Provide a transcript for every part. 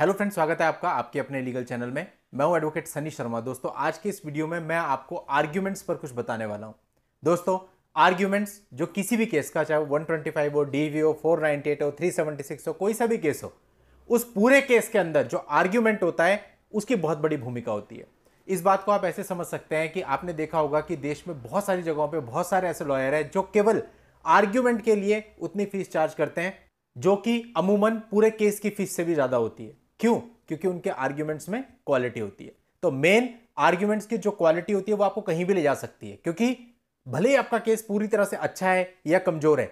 hello friend स्वागत है आपका आपके अपने लीगल चैनल में मैं हूं एडवोकेट सनी शर्मा दोस्तों आज की इस वीडियो में मैं आपको आर्ग्यूमेंट्स पर कुछ बताने वाला हूं दोस्तों आर्ग्यूमेंट्स जो किसी भी केस का चाहे 125 हो डी हो फोर हो थ्री हो कोई सा भी केस हो उस पूरे केस के अंदर जो आर्ग्यूमेंट होता है उसकी बहुत बड़ी भूमिका होती है इस बात को आप ऐसे समझ सकते हैं कि आपने देखा होगा कि देश में बहुत सारी जगहों पर बहुत सारे ऐसे लॉयर हैं जो केवल आर्ग्यूमेंट के लिए उतनी फीस चार्ज करते हैं जो कि अमूमन पूरे केस की फीस से भी ज़्यादा होती है क्यों क्योंकि उनके आर्ग्यूमेंट्स में क्वालिटी होती है तो मेन आर्ग्यूमेंट्स की जो क्वालिटी होती है वो आपको कहीं भी ले जा सकती है क्योंकि भले ही आपका केस पूरी तरह से अच्छा है या कमजोर है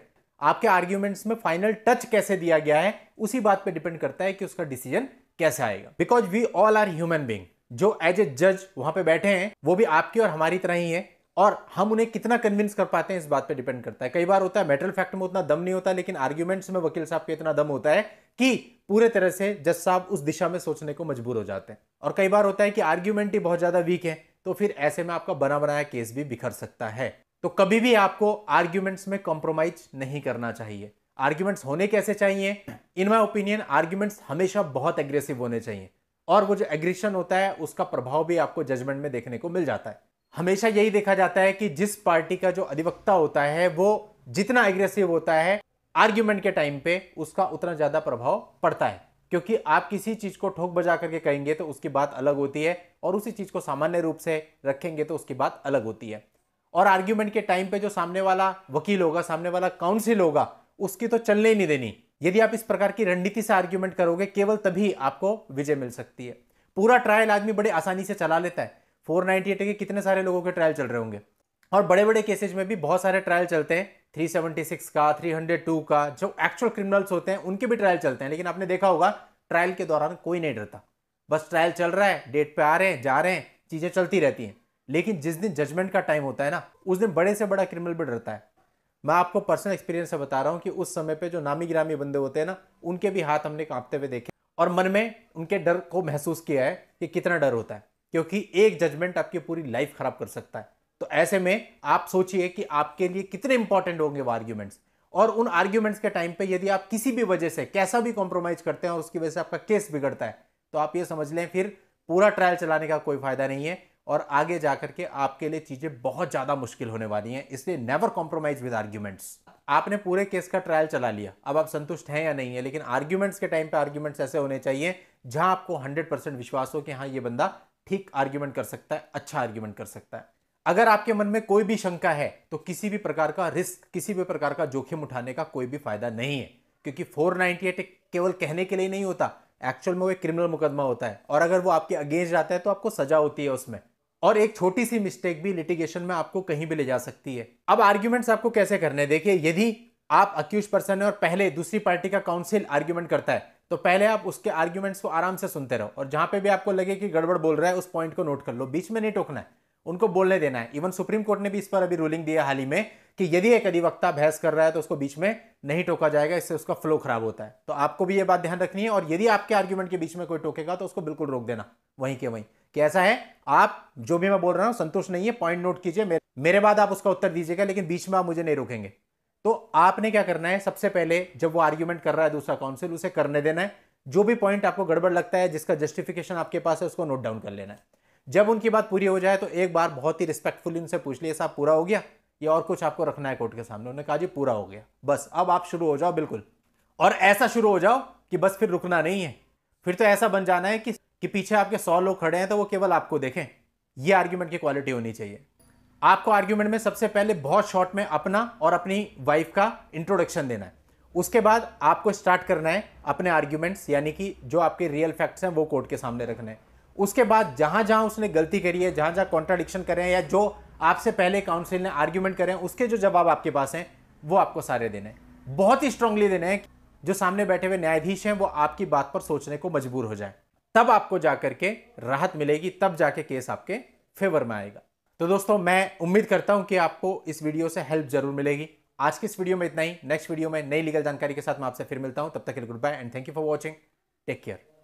आपके आर्ग्यूमेंट्स में फाइनल टच कैसे दिया गया है उसी बात पे डिपेंड करता है कि उसका डिसीजन कैसे आएगा because we all are human being जो एज ए जज वहां पे बैठे हैं वो भी आपकी और हमारी तरह ही है और हम उन्हें कितना कन्विंस कर पाते हैं इस बात पे डिपेंड करता है कई बार होता है मेटल फैक्ट में उतना दम नहीं होता लेकिन आर्ग्यूमेंट्स में वकील साहब का इतना दम होता है कि पूरे तरह से जज साहब उस दिशा में सोचने को मजबूर हो जाते हैं और कई बार होता है कि आर्ग्यूमेंट ही बहुत ज़्यादा वीक है तो फिर ऐसे में आपका बना बनाया केस भी बिखर सकता है तो कभी भी आपको आर्ग्यूमेंट्स में कॉम्प्रोमाइज नहीं करना चाहिए आर्ग्यूमेंट्स होने कैसे चाहिए इन माई ओपिनियन आर्ग्यूमेंट्स हमेशा बहुत एग्रेसिव होने चाहिए और वो जो एग्रेशन होता है उसका प्रभाव भी आपको जजमेंट में देखने को मिल जाता है हमेशा यही देखा जाता है कि जिस पार्टी का जो अधिवक्ता होता है वो जितना एग्रेसिव होता है आर्ग्यूमेंट के टाइम पे उसका उतना ज़्यादा प्रभाव पड़ता है क्योंकि आप किसी चीज़ को ठोक बजा करके कहेंगे तो उसकी बात अलग होती है और उसी चीज़ को सामान्य रूप से रखेंगे तो उसकी बात अलग होती है और आर्ग्यूमेंट के टाइम पे जो सामने वाला वकील होगा सामने वाला काउंसिल होगा उसकी तो चलने ही नहीं देनी यदि आप इस प्रकार की रणनीति से आर्ग्यूमेंट करोगे केवल तभी आपको विजय मिल सकती है पूरा ट्रायल आदमी बड़े आसानी से चला लेता है फोर के कितने सारे लोगों के ट्रायल चल रहे होंगे और बड़े बड़े केसेज में भी बहुत सारे ट्रायल चलते हैं 376 का 302 का जो एक्चुअल क्रिमिनल्स होते हैं उनके भी ट्रायल चलते हैं लेकिन आपने देखा होगा ट्रायल के दौरान कोई नहीं डरता बस ट्रायल चल रहा है डेट पे आ रहे हैं जा रहे हैं चीज़ें चलती रहती हैं लेकिन जिस दिन जजमेंट का टाइम होता है ना उस दिन बड़े से बड़ा क्रिमिनल भी डरता है मैं आपको पर्सनल एक्सपीरियंस से बता रहा हूँ कि उस समय पर जो नामी गिरामी बंदे होते हैं ना उनके भी हाथ हमने कांपते हुए देखे और मन में उनके डर को महसूस किया है कि कितना डर होता है क्योंकि एक जजमेंट आपकी पूरी लाइफ खराब कर सकता है तो ऐसे में आप सोचिए कि आपके लिए कितने इंपॉर्टेंट होंगे वो आर्ग्यूमेंट्स और उन आर्ग्यूमेंट्स के टाइम पे यदि आप किसी भी वजह से कैसा भी कॉम्प्रोमाइज करते हैं और उसकी वजह से आपका केस बिगड़ता है तो आप ये समझ लें फिर पूरा ट्रायल चलाने का कोई फायदा नहीं है और आगे जाकर के आपके लिए चीज़ें बहुत ज़्यादा मुश्किल होने वाली हैं इसलिए नेवर कॉम्प्रोमाइज विद आर्ग्यूमेंट्स आपने पूरे केस का ट्रायल चला लिया अब आप संतुष्ट हैं या नहीं है लेकिन आर्ग्यूमेंट्स के टाइम पे आर्ग्यूमेंट्स ऐसे होने चाहिए जहां आपको 100 परसेंट विश्वास हो कि हाँ ये बंदा ठीक आर्ग्यूमेंट कर सकता है अच्छा आर्ग्यूमेंट कर सकता है अगर आपके मन में कोई भी शंका है तो किसी भी प्रकार का रिस्क किसी भी प्रकार का जोखिम उठाने का कोई भी फायदा नहीं है क्योंकि 498 केवल कहने के लिए नहीं होता एक्चुअल में वो एक क्रिमिनल मुकदमा होता है और अगर वो आपके अगेंस्ट जाता है तो आपको सजा होती है उसमें और एक छोटी सी मिस्टेक भी लिटिगेशन में आपको कहीं भी ले जा सकती है अब आर्ग्यूमेंट्स आपको कैसे करने देखिए यदि आप अक्यूज पर्सन है और पहले दूसरी पार्टी का काउंसिल आर्ग्यूमेंट करता है तो पहले आप उसके आर्ग्यूमेंट्स को आराम से सुनते रहो और जहां पे भी आपको लगे कि गड़बड़ बोल रहा है उस पॉइंट को नोट कर लो बीच में नहीं टोकना है उनको बोलने देना है इवन सुप्रीम कोर्ट ने भी इस पर अभी रूलिंग दिया हाल ही में कि यदि एक अधिवक्ता बहस कर रहा है तो उसको बीच में नहीं टोका जाएगा इससे उसका फ्लो खराब होता है तो आपको भी ये बात ध्यान रखनी है और यदि आपके आर्ग्यूमेंट के बीच में कोई टोकेगा तो उसको बिल्कुल रोक देना वहीं के वहीं कि ऐसा है आप जो भी मैं बोल रहा हूं संतुष्ट नहीं है पॉइंट नोट कीजिए मेरे बाद आप उसका उत्तर दीजिएगा लेकिन बीच में आप मुझे नहीं रोकेंगे तो आपने क्या करना है सबसे पहले जब वो आर्ग्यूमेंट कर रहा है दूसरा काउंसिल उसे करने देना है जो भी पॉइंट आपको गड़बड़ लगता है जिसका जस्टिफिकेशन आपके पास है उसको नोट डाउन कर लेना है जब उनकी बात पूरी हो जाए तो एक बार बहुत ही रिस्पेक्टफुली उनसे पूछ लिया साहब पूरा हो गया या और कुछ आपको रखना है कोर्ट के सामने उन्होंने कहा जी पूरा हो गया बस अब आप शुरू हो जाओ बिल्कुल और ऐसा शुरू हो जाओ कि बस फिर रुकना नहीं है फिर तो ऐसा बन जाना है कि कि पीछे आपके सौ लोग खड़े हैं तो वो केवल आपको देखें ये आर्ग्यूमेंट की क्वालिटी होनी चाहिए आपको आर्ग्यूमेंट में सबसे पहले बहुत शॉर्ट में अपना और अपनी वाइफ का इंट्रोडक्शन देना है उसके बाद आपको स्टार्ट करना है अपने आर्ग्यूमेंट्स यानी कि जो आपके रियल फैक्ट्स हैं वो कोर्ट के सामने रखने हैं उसके बाद जहां जहां उसने गलती करी है जहां जहां कॉन्ट्राडिक्शन करें या जो आपसे पहले काउंसिल ने आर्ग्यूमेंट करें उसके जो जवाब आपके पास हैं वो आपको सारे देने हैं बहुत ही स्ट्रांगली देने हैं जो सामने बैठे हुए न्यायाधीश हैं वो आपकी बात पर सोचने को मजबूर हो जाए तब आपको जाकर के राहत मिलेगी तब जाके केस आपके फेवर में आएगा तो दोस्तों मैं उम्मीद करता हूं कि आपको इस वीडियो से हेल्प जरूर मिलेगी आज के इस वीडियो में इतना ही नेक्स्ट वीडियो में नई लीगल जानकारी के साथ मैं आपसे फिर मिलता हूं तब तक के लिए goodbye and thank you for watching take care